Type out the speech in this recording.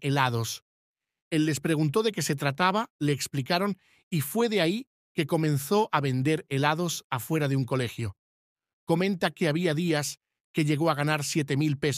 helados. Él les preguntó de qué se trataba, le explicaron y fue de ahí que comenzó a vender helados afuera de un colegio. Comenta que había días que llegó a ganar siete mil pesos.